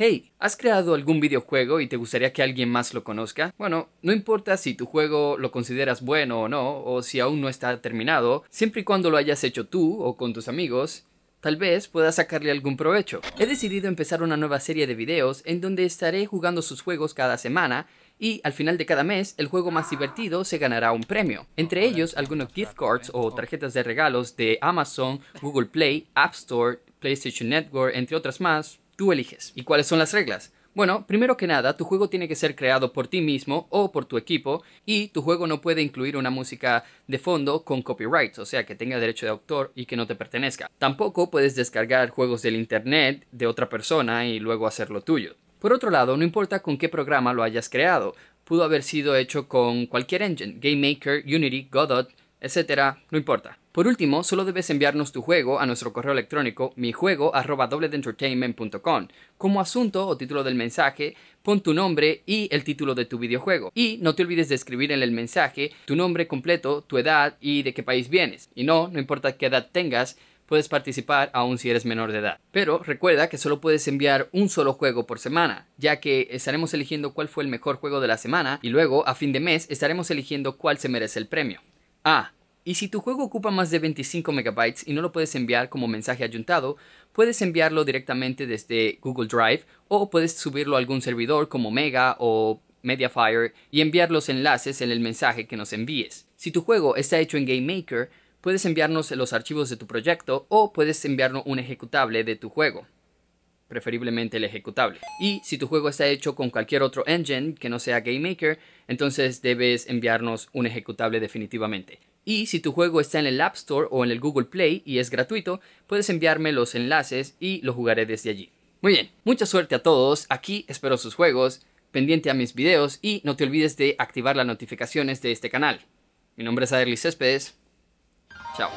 Hey, ¿has creado algún videojuego y te gustaría que alguien más lo conozca? Bueno, no importa si tu juego lo consideras bueno o no, o si aún no está terminado, siempre y cuando lo hayas hecho tú o con tus amigos, Tal vez puedas sacarle algún provecho. He decidido empezar una nueva serie de videos en donde estaré jugando sus juegos cada semana y al final de cada mes el juego más divertido se ganará un premio. Entre ellos algunos gift cards o tarjetas de regalos de Amazon, Google Play, App Store, PlayStation Network, entre otras más, Tú eliges. ¿Y cuáles son las reglas? Bueno, primero que nada, tu juego tiene que ser creado por ti mismo o por tu equipo y tu juego no puede incluir una música de fondo con copyrights, o sea, que tenga derecho de autor y que no te pertenezca. Tampoco puedes descargar juegos del Internet de otra persona y luego hacerlo tuyo. Por otro lado, no importa con qué programa lo hayas creado, pudo haber sido hecho con cualquier engine, GameMaker, Unity, Godot, etcétera, no importa. Por último, solo debes enviarnos tu juego a nuestro correo electrónico mijuego.com. Como asunto o título del mensaje, pon tu nombre y el título de tu videojuego. Y no te olvides de escribir en el mensaje tu nombre completo, tu edad y de qué país vienes. Y no, no importa qué edad tengas, puedes participar aún si eres menor de edad. Pero recuerda que solo puedes enviar un solo juego por semana, ya que estaremos eligiendo cuál fue el mejor juego de la semana y luego a fin de mes estaremos eligiendo cuál se merece el premio. Ah, y si tu juego ocupa más de 25 MB y no lo puedes enviar como mensaje ayuntado, puedes enviarlo directamente desde Google Drive o puedes subirlo a algún servidor como Mega o Mediafire y enviar los enlaces en el mensaje que nos envíes. Si tu juego está hecho en GameMaker, puedes enviarnos los archivos de tu proyecto o puedes enviarnos un ejecutable de tu juego preferiblemente el ejecutable. Y si tu juego está hecho con cualquier otro engine que no sea GameMaker, entonces debes enviarnos un ejecutable definitivamente. Y si tu juego está en el App Store o en el Google Play y es gratuito, puedes enviarme los enlaces y lo jugaré desde allí. Muy bien, mucha suerte a todos, aquí espero sus juegos, pendiente a mis videos y no te olvides de activar las notificaciones de este canal. Mi nombre es Adelis Céspedes, chao.